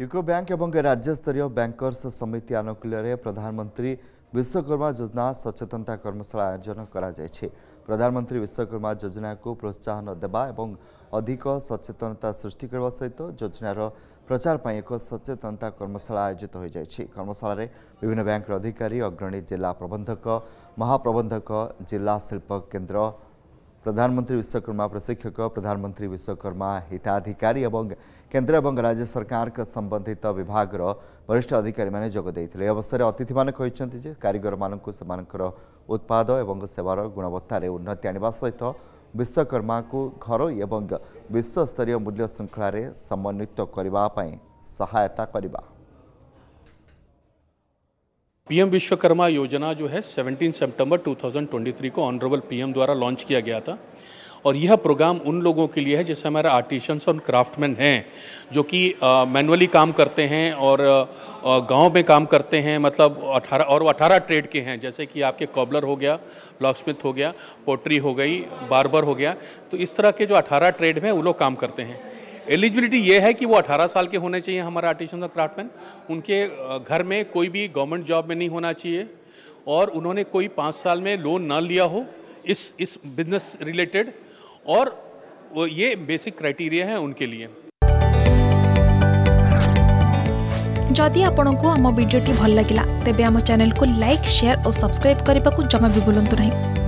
UCO ব্যাংকে বংগে রাজ্য স্তরের ব্যাঙ্কারস সমিতি অনুকূলেয়ে প্রধানমন্ত্রী বিশ্বকর্মা যোজনা সচেতনতা কর্মশালা আয়োজন করা যায়ছে প্রধানমন্ত্রী বিশ্বকর্মা যোজনা কো প্রोत्সাহন দেবা এবং অধিক সচেতনতা সৃষ্টি কৰবা সৈতে যোজনাৰ প্রচার পাই এক সচেতনতা কর্মশালা আয়োজিত হৈ যায়ছে কর্মশালাৰে বিভিন্ন ব্যাংকৰ अधिकारी অগ্রণী জিলা প্ৰবন্ধক মহা প্ৰবন্ধক জিলা শিল্পক কেন্দ্ৰ प्रधानमन्त्री विश्वकर्मा प्रशिक्षक प्रधानमन्त्री विश्वकर्मा हिताधिकारी एवं केन्द्र एवं राज्य सरकारका सम्बन्धित विभागर र वरिष्ठ अधिकारी अवसर अतिथि महिगर समानकर उत्पाद एवं सेवार गुणवत्तार उन्नति सहित विश्वकर्माको घर एवं विश्वस्तरीय मूल्य शृङ्खल समन्वित सहायता पीएम विश्वकर्मा योजना जो है 17 सितंबर 2023 को ऑनरेबल पीएम द्वारा लॉन्च किया गया था और यह प्रोग्राम उन लोगों के लिए है जैसे हमारे आर्टिशंस और क्राफ्टमैन हैं जो कि मैनुअली काम करते हैं और गांव में काम करते हैं मतलब 18 और वो 18 ट्रेड के हैं जैसे कि आपके कॉबलर हो गया स्मिथ हो गया पोट्री हो गई बार्बर हो गया तो इस तरह के जो 18 ट्रेड में वो लोग काम करते हैं एलिजिबिलिटी ये है कि वो 18 साल के होने चाहिए हमारे आर्टिशन और क्राफ्टमैन उनके घर में कोई भी गवर्नमेंट जॉब में नहीं होना चाहिए और उन्होंने कोई पाँच साल में लोन ना लिया हो इस इस बिजनेस रिलेटेड और ये बेसिक क्राइटेरिया है उनके लिए जदि आपण को आम भिडी भल लगा तेब आम चेल को लाइक शेयर और सब्सक्राइब करने को जमा भी बुलां नहीं